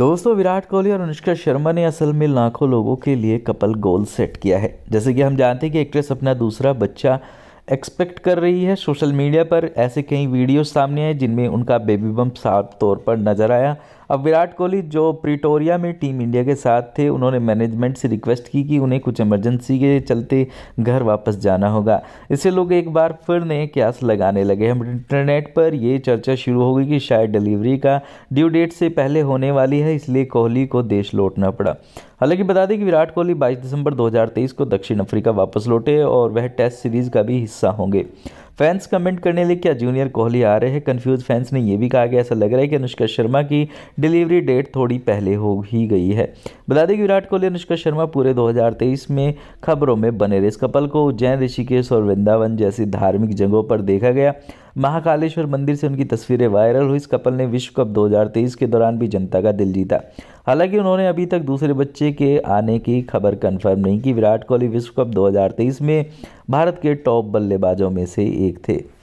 दोस्तों विराट कोहली और अनुष्का शर्मा ने असल में लाखों लोगों के लिए कपल गोल सेट किया है जैसे कि हम जानते हैं कि एक्ट्रेस अपना दूसरा बच्चा एक्सपेक्ट कर रही है सोशल मीडिया पर ऐसे कई वीडियो सामने आए जिनमें उनका बेबी बम साफ तौर पर नजर आया अब विराट कोहली जो प्रिटोरिया में टीम इंडिया के साथ थे उन्होंने मैनेजमेंट से रिक्वेस्ट की कि उन्हें कुछ इमरजेंसी के चलते घर वापस जाना होगा इससे लोग एक बार फिर नए क्यास लगाने लगे हम इंटरनेट पर यह चर्चा शुरू होगी कि शायद डिलीवरी का ड्यू डेट से पहले होने वाली है इसलिए कोहली को देश लौटना पड़ा हालांकि बता दें कि विराट कोहली 22 दिसंबर 2023 को दक्षिण अफ्रीका वापस लौटे और वह टेस्ट सीरीज़ का भी हिस्सा होंगे फैंस कमेंट करने लिए क्या जूनियर कोहली आ रहे हैं कन्फ्यूज फैंस ने यह भी कहा कि ऐसा लग रहा है कि अनुष्का शर्मा की डिलीवरी डेट थोड़ी पहले हो ही गई है बता दें कि विराट कोहली अनुष्का शर्मा पूरे 2023 में खबरों में बने रहे इस कपल को उज्जैन ऋषिकेश और वृंदावन जैसी धार्मिक जगहों पर देखा गया महाकालेश्वर मंदिर से उनकी तस्वीरें वायरल हुई इस कपल ने विश्व कप 2023 के दौरान भी जनता का दिल जीता हालांकि उन्होंने अभी तक दूसरे बच्चे के आने की खबर कन्फर्म नहीं की विराट कोहली विश्व कप 2023 में भारत के टॉप बल्लेबाजों में से एक थे